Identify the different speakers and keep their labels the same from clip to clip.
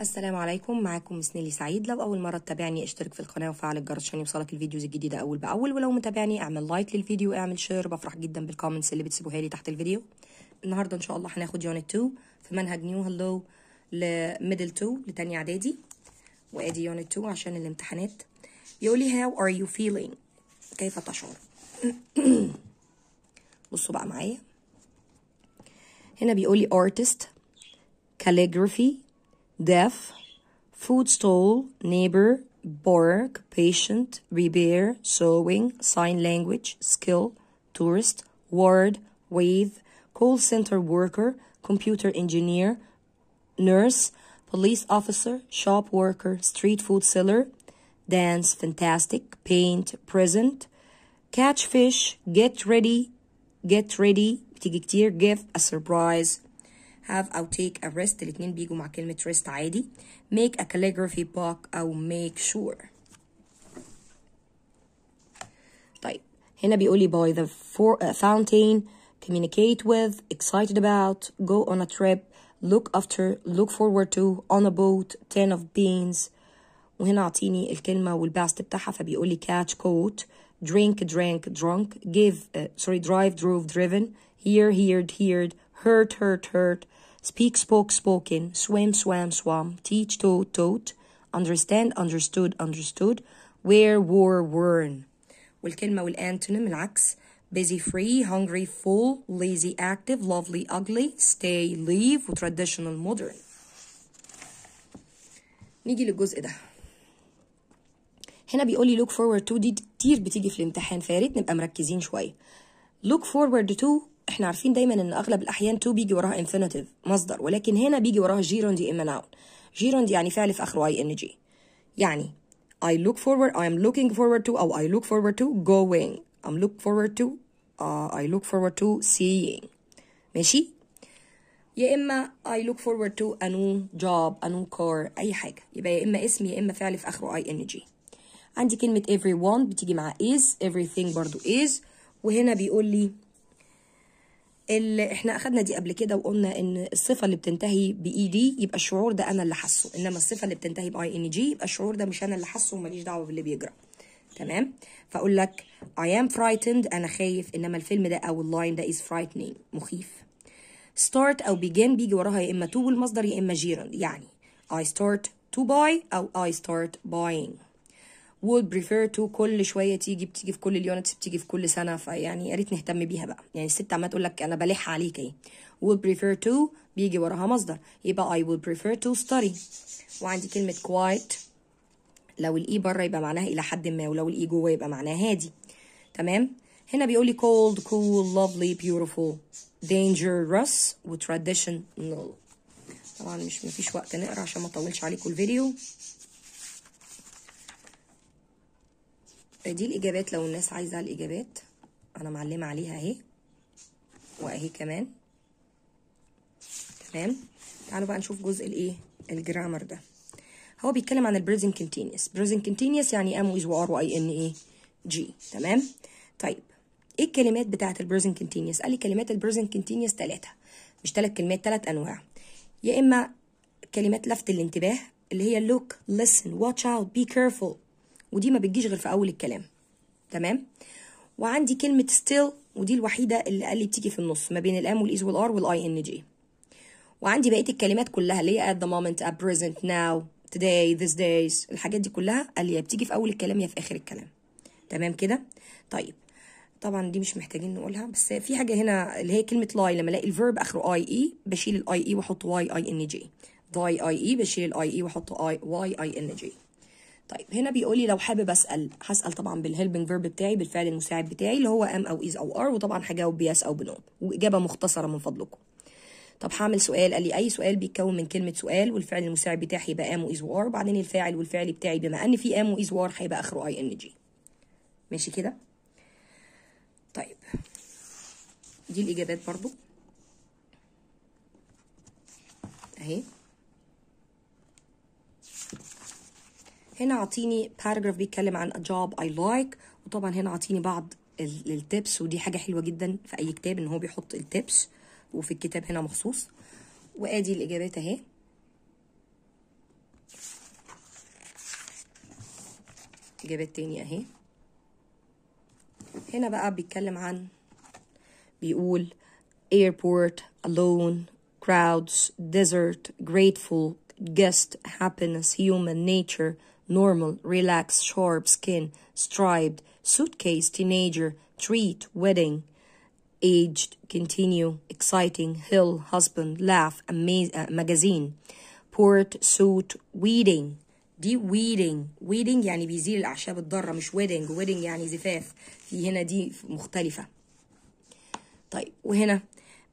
Speaker 1: السلام عليكم معاكم سنيلي سعيد لو اول مره تتابعني اشترك في القناه وفعل الجرس عشان يوصلك الفيديوز الجديده اول باول ولو متابعني اعمل لايك للفيديو اعمل شير بفرح جدا بالكومنتس اللي بتسيبوها لي تحت الفيديو النهارده ان شاء الله هناخد يونت 2 في منهج نيو هلو لميدل 2 لتاني اعدادي وادي يونت 2 عشان الامتحانات يقول لي هاو ار يو فيلينج كيف تشعر بصوا بقى معايا هنا بيقول لي ارتست كاليجرافي deaf, food stall, neighbor, borg, patient, repair, sewing, sign language, skill, tourist, ward, wave, call center worker, computer engineer, nurse, police officer, shop worker, street food seller, dance, fantastic, paint, present, catch fish, get ready, get ready, تيجي كتير give a surprise have أو take a rest الاتنين بيجوا مع كلمة rest عادي make a calligraphy book أو make sure طيب هنا بيقول لي by the for, uh, fountain communicate with excited about go on a trip look after look forward to on a boat ten of beans وهنا اعطيني الكلمة والباست بتاعها فبيقول لي catch Coat. drink drank drunk give uh, sorry drive drove driven hear heard heard hurt, hurt, hurt, speak, spoke, spoken, swim, swam, swam, teach, taught, taught, understand, understood, understood, Wear, wore, worn. والكلمة والأنتونم العكس busy, free, hungry, full, lazy, active, lovely, ugly, stay, leave, Traditional, modern. نيجي للجزء ده هنا بيقول لي look forward to دي كتير بتيجي في الامتحان فياريت نبقى مركزين شوية look forward to احنا عارفين دايما ان اغلب الاحيان تو بيجي وراها انفينيتيف مصدر ولكن هنا بيجي وراها جيروند ام ان اوت جيروند يعني فعل في اخره اي ان جي يعني I look forward, I am looking forward to, أو I look forward to going. I'm look forward to, uh, I look forward to seeing. ماشي؟ يا إما I look forward to a new job, a new car, أي حاجة. يبقى يا إما اسم يا إما فعل في آخره ing. عندي كلمة everyone بتيجي مع is, everything برضو is. وهنا بيقول لي اللي احنا اخدنا دي قبل كده وقلنا ان الصفه اللي بتنتهي باي دي يبقى الشعور ده انا اللي حاسه انما الصفه اللي بتنتهي باي ان جي يبقى الشعور ده مش انا اللي حاسه وماليش دعوه باللي بيجرى تمام فاقول لك I am frightened انا خايف انما الفيلم ده او اللاين ده از فرايتنينج مخيف start او begin بيجي وراها يا اما to المصدر يا اما جيرن يعني I start to buy او I start buying would prefer to كل شويه تيجي بتيجي في كل اليونتس بتيجي في كل سنه فيعني يا ريت نهتم بيها بقى يعني الست عماله تقول لك انا بلح عليك ايه would prefer to بيجي وراها مصدر يبقى I would prefer to study وعندي كلمه quiet لو الاي e بره يبقى معناها الى حد ما ولو الاي e جوه يبقى معناها هادي تمام هنا بيقول لي cold cool lovely beautiful dangerous وtraditional طبعا مش مفيش وقت نقرا عشان ما اطولش عليكم الفيديو فدي الاجابات لو الناس عايزه الاجابات انا معلمه عليها اهي واهي كمان تمام تعالوا بقى نشوف جزء الايه الجرامر ده هو بيتكلم عن البريزنت كونتينوس بريزنت كونتينوس يعني ام ويز وار واي ان ايه جي تمام طيب ايه الكلمات بتاعه البريزنت كونتينوس قال لي كلمات البريزنت كونتينوس ثلاثه مش ثلاث كلمات ثلاث انواع يا اما كلمات لفت الانتباه اللي هي look listen watch out be careful ودي ما بتجيش غير في اول الكلام تمام وعندي كلمه ستيل ودي الوحيده اللي قال لي بتيجي في النص ما بين الام والايز والار والاي ان جي وعندي بقيه الكلمات كلها اللي هي at the moment at present now today ذيس days الحاجات دي كلها قال لي يا بتيجي في اول الكلام يا في اخر الكلام تمام كده طيب طبعا دي مش محتاجين نقولها بس في حاجه هنا اللي هي كلمه لاي لما الاقي الفيرب اخره اي اي e، بشيل الاي اي e واحط واي اي ان جي ضاي اي اي e، بشيل الاي اي واحط واي اي ان جي طيب هنا بيقول لي لو حابب اسال هسال طبعا بالهيلبنج فيرب بتاعي بالفعل المساعد بتاعي اللي هو ام او ايز او ار وطبعا هجاوب بيس او بنو واجابه مختصره من فضلكم طب هعمل سؤال قال لي اي سؤال بيتكون من كلمه سؤال والفعل المساعد بتاعي هيبقى ام وايز وار وبعدين الفاعل والفعل بتاعي بما ان في ام وايز وار هيبقى اخره اي ان جي ماشي كده طيب دي الاجابات برضو اهي هنا عطيني باراجراف بيتكلم عن a job I like وطبعا هنا عطيني بعض التبس ودي حاجة حلوة جدا في أي كتاب إن هو بيحط التبس وفي الكتاب هنا مخصوص وآدي الإجابات أهي إجابات تانية أهي هنا بقى بيتكلم عن بيقول airport alone crowds desert grateful guest happiness human nature normal, relaxed, sharp skin, striped, suitcase, teenager, treat, wedding, aged, continue, exciting, hill, husband, laugh, amaz- uh, magazine, port, suit, weeding. دي weeding weeding يعني بيزيل الأعشاب الضارة مش wedding wedding يعني زفاف في هنا دي مختلفة طيب وهنا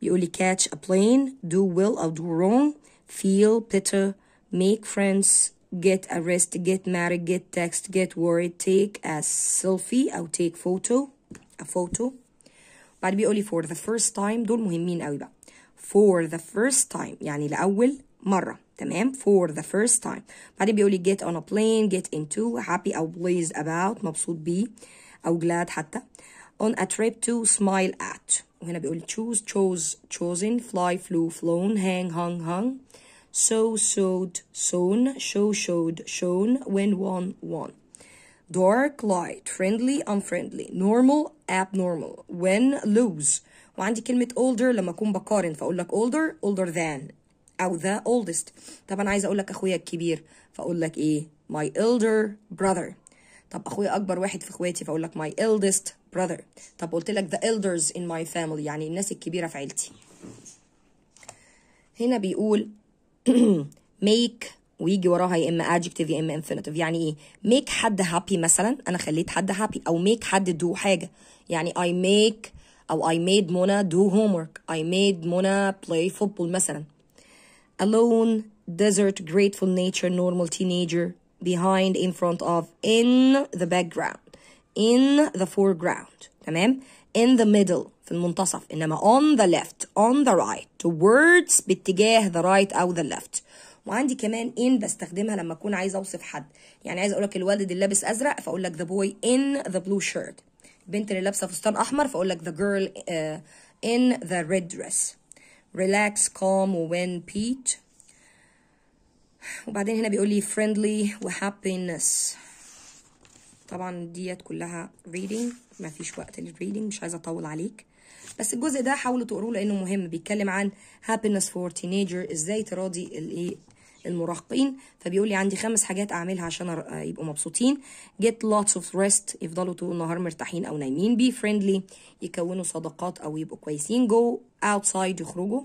Speaker 1: بيقول لي catch a plane do well or do wrong feel bitter make friends get arrested, get married, get text, get worried, take a selfie I'll take photo a photo بعد only for the first time دول مهمين قوي بقى for the first time يعني لأول مرة تمام for the first time بعدين only get on a plane get into happy أو pleased about مبسوط i أو glad حتى on a trip to smile at وهنا بيقول choose chose chosen fly flew flown hang hung hung so sowed sown show showed shown when one won dark light friendly unfriendly normal abnormal when lose وعندي كلمة older لما أكون بقارن فأقول لك older older than أو the oldest طب أنا عايزة أقول لك أخويا الكبير فأقول لك إيه my elder brother طب أخويا أكبر واحد في إخواتي فأقول لك my eldest brother طب قلت لك the elders in my family يعني الناس الكبيرة في عيلتي هنا بيقول make ويجي وراها يا اما adjective يا اما infinitive يعني ايه make حد happy مثلا انا خليت حد happy او make حد do حاجه يعني I make او I made Mona do homework I made Mona play football مثلا alone desert grateful nature normal teenager behind in front of in the background in the foreground تمام in the middle في المنتصف إنما on the left on the right towards باتجاه the right أو the left وعندي كمان in بستخدمها لما أكون عايزة أوصف حد يعني عايزة أقولك الولد اللي لابس أزرق فأقول لك the boy in the blue shirt البنت اللي لابسة فستان أحمر فأقول لك the girl uh, in the red dress relax calm when Pete وبعدين هنا بيقول لي friendly وhappiness طبعا ديت كلها reading ما فيش وقت للريدنج مش عايزه اطول عليك بس الجزء ده حاولوا تقروه لانه مهم بيتكلم عن هابينس فور تينيجر ازاي تراضي الايه المراهقين فبيقول لي عندي خمس حاجات اعملها عشان يبقوا مبسوطين جيت lots اوف ريست يفضلوا طول النهار مرتاحين او نايمين بي فريندلي يكونوا صداقات او يبقوا كويسين جو اوتسايد يخرجوا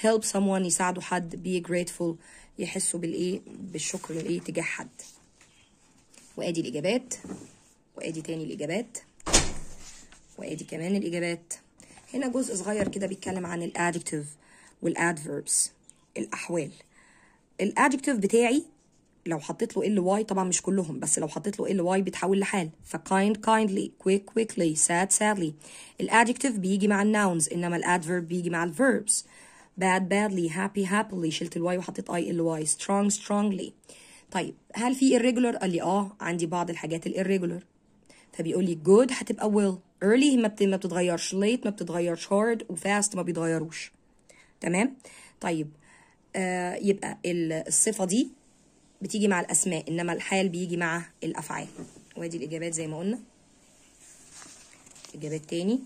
Speaker 1: هيلب someone يساعدوا حد بي grateful يحسوا بالايه بالشكر الايه تجاه حد وادي الاجابات وادي تاني الاجابات وادي كمان الاجابات هنا جزء صغير كده بيتكلم عن الادجكتيف والادفيربس الاحوال الادجكتيف بتاعي لو حطيت له ال واي طبعا مش كلهم بس لو حطيت له ال واي بيتحول لحال فكايند kindly quick quickly sad sadly الادجكتيف بيجي مع الناونز انما الادفيرب بيجي مع الفيربس bad badly happy happily شلت الواي وحطيت اي ال واي strong strongly طيب هل في irregular قال لي اه عندي بعض الحاجات الirregular فبيقول لي جود هتبقى will early ما بتتغيرش late ما بتتغيرش hard وفاست ما بيتغيروش تمام طيب آه يبقى الصفه دي بتيجي مع الاسماء انما الحال بيجي مع الافعال وادي الاجابات زي ما قلنا اجابات تاني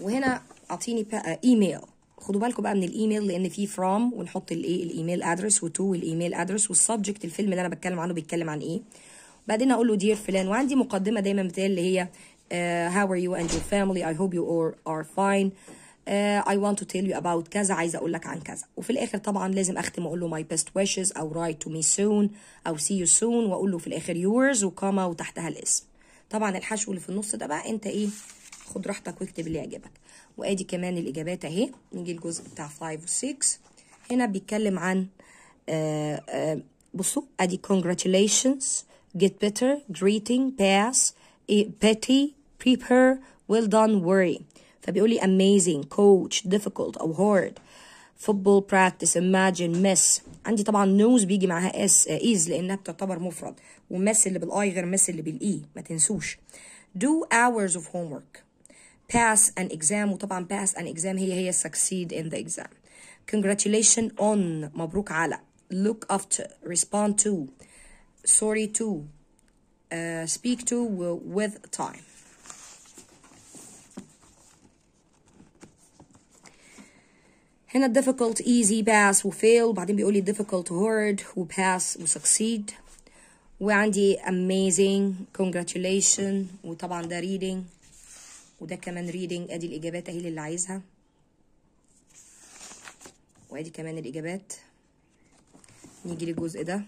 Speaker 1: وهنا اعطيني بقى ايميل خدوا بالكم بقى من الايميل لان في فروم ونحط الايه الايميل ادرس وتو والايميل ادرس والسبجكت الفيلم اللي انا بتكلم عنه بيتكلم عن ايه بعدين اقول له دير فلان وعندي مقدمه دايما بتقال اللي هي هاو ار يو اند يور فاميلي اي هوب يو ار فاين اي want تو تيل يو اباوت كذا عايزه اقول لك عن كذا وفي الاخر طبعا لازم اختم واقول له ماي بيست ويشز او رايت تو مي سون او سي يو سون واقول له في الاخر يورز وكاما وتحتها الاسم طبعا الحشو اللي في النص ده بقى انت ايه خد راحتك واكتب اللي يعجبك وادي كمان الاجابات اهي نيجي الجزء بتاع 5 و6 هنا بيتكلم عن آآ آه، آآ آه، بصوا ادي congratulations get better, greeting, pass, petty, prepare, well done, worry. Fabioli. amazing, coach, difficult Award. football practice, imagine, miss. عندي طبعا نوز بيجي معاها اس ايز لانها بتعتبر مفرد ومس اللي بالاي غير مس اللي بالاي ما تنسوش. do hours of homework. pass an exam وطبعا pass an exam هي هي succeed in the exam. Congratulations on مبروك على look after respond to sorry to uh, speak to with time هنا difficult easy pass و fail بعدين بيقولي difficult hard و pass و succeed وعندي amazing congratulation وطبعا ده reading وده كمان reading ادي الاجابات اهي اللي عايزها وادي كمان الاجابات نيجي للجزء ده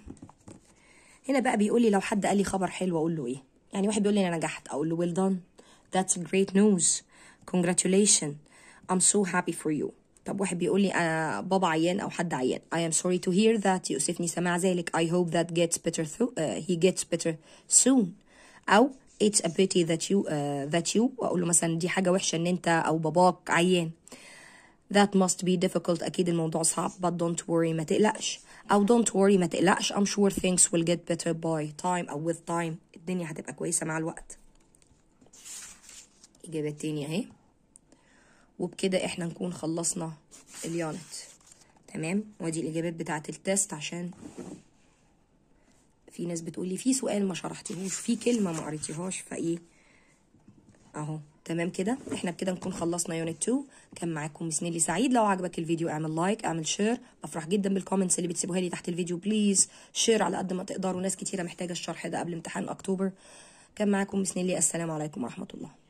Speaker 1: هنا بقى بيقول لي لو حد قال لي خبر حلو اقول له ايه يعني واحد بيقول لي انا نجحت اقول له well done that's great news congratulations I'm so happy for you طب واحد بيقول لي آه بابا عيان او حد عيان I am sorry to hear that يؤسفني سماع ذلك I hope that gets better through, uh, he gets better soon او it's a pity that you uh, that you واقول له مثلا دي حاجه وحشه ان انت او باباك عيان that must be difficult اكيد الموضوع صعب but don't worry ما تقلقش او don't worry ما تقلقش I'm sure things will get better by time او with time الدنيا هتبقى كويسة مع الوقت الإجابة تانية اهي وبكده احنا نكون خلصنا اليونت تمام ودي الإجابات بتاعة التست عشان في ناس بتقولي في سؤال ما شرحتهوش في كلمة ما قريتيهاش فايه اهو تمام كده احنا بكده نكون خلصنا يونت 2 كان معاكم سنيلي سعيد لو عجبك الفيديو اعمل لايك اعمل شير بفرح جدا بالكومنتس اللي بتسيبوها لي تحت الفيديو بليز شير على قد ما تقدروا ناس كتيره محتاجه الشرح ده قبل امتحان اكتوبر كان معاكم سنيلي السلام عليكم ورحمه الله